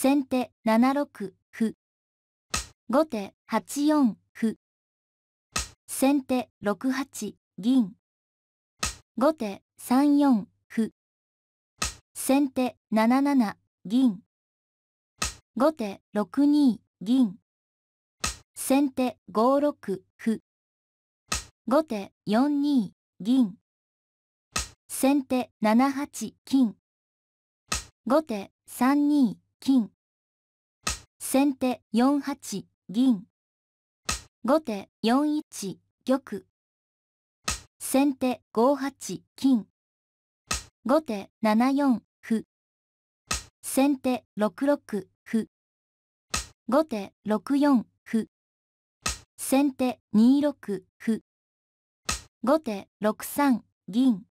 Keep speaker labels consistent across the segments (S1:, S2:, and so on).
S1: 先手7六歩。後手8四歩。先手6八銀。後手3四歩。先手7七銀。後手6二銀。先手5六歩。後手4二銀。先手7八金。後手3二金。先手4八銀。後手4一玉。先手5八金。後手7四歩。先手6六歩。後手6四歩。先手2六歩。後手6三銀。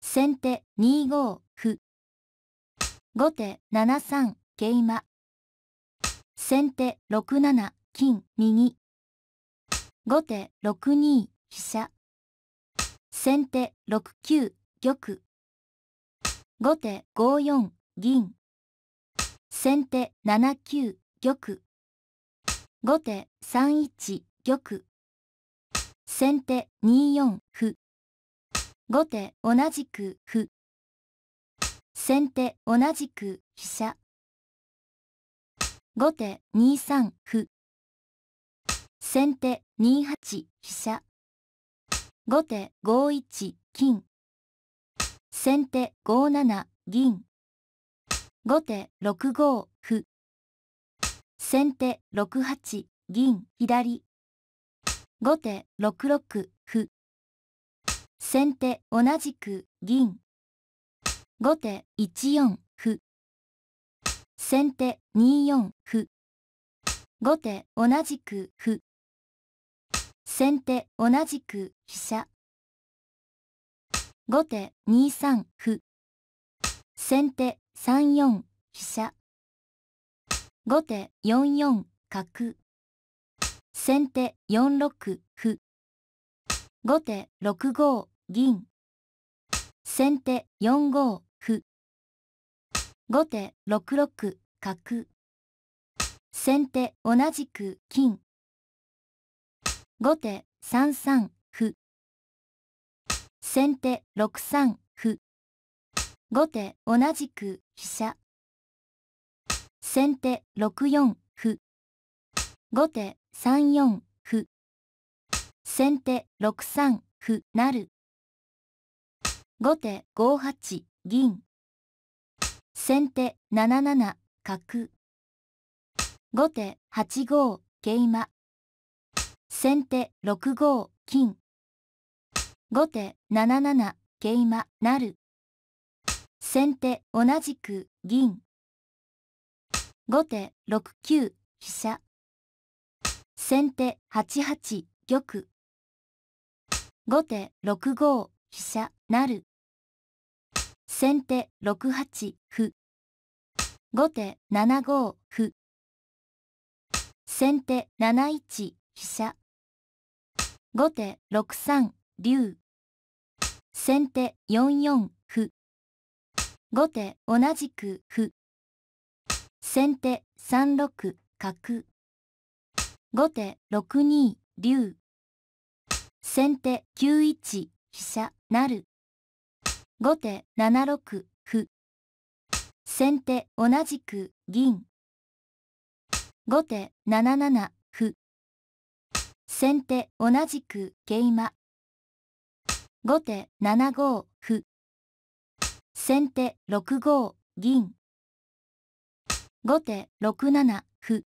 S1: 先手2五歩。後手7三桂馬先手6七金右後手6二飛車先手6九玉後手5四銀先手7九玉後手3一玉先手2四歩後手同じく歩先手同じく飛車後手2三歩先手2八飛車後手5一金先手5七銀後手6五歩先手6八銀左後手6六歩先手同じく銀後手1四歩。先手2四歩。後手同じく歩。先手同じく飛車。後手2三歩。先手3四飛車。後手4四角。先手4六歩。後手6五銀。先手4五後手6六角先手同じく金後手3三歩先手6三歩後手同じく飛車先手6四歩後手3四歩先手6三歩なる後手5八銀先手7七角後手8五桂馬先手6五金後手7七桂馬なる先手同じく銀後手6九飛車先手8八玉後手6五飛車なる先手6八歩後手7五歩先手7一飛車後手6三竜先手4四歩後手同じく歩先手3六角後手6二竜先手9一飛車なる後手7六歩。先手同じく銀。後手7七歩。先手同じく桂馬。後手7五歩。先手6五銀。後手6七歩。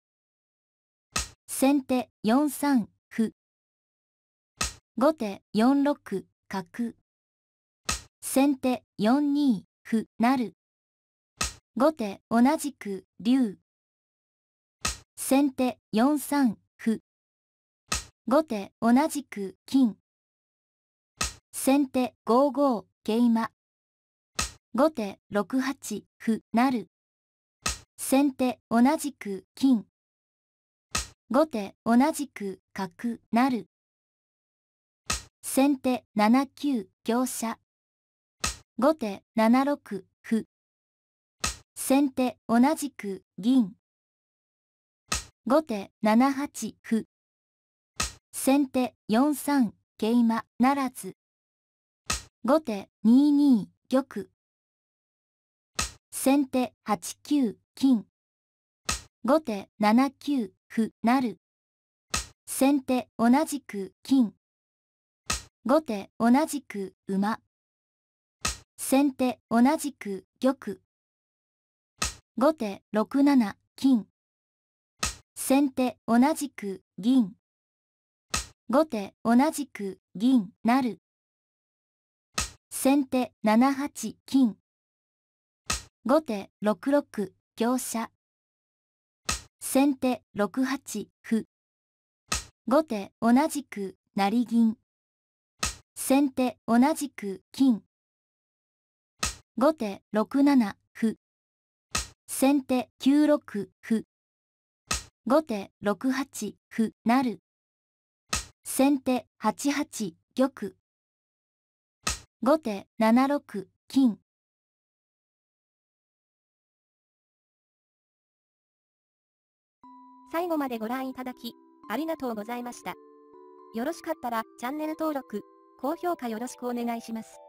S1: 先手4三歩。後手4六角。先手4二歩成後手同じく竜先手4三歩後手同じく金先手5五桂馬後手6八歩成先手同じく金後手同じく角成先手7九香車後手7六歩。先手同じく銀。後手7八歩。先手4三桂馬ならず。後手2二玉。先手8九金。後手7九歩なる。先手同じく金。後手同じく馬。先手同じく玉後手6七金先手同じく銀後手同じく銀なる先手7八金後手6六香車先手6八歩後手同じく成銀先手同じく金後手6七歩。先手9六歩。後手6八歩成。先手8八玉。後手7六金。最後までご覧いただき、ありがとうございました。よろしかったらチャンネル登録、高評価よろしくお願いします。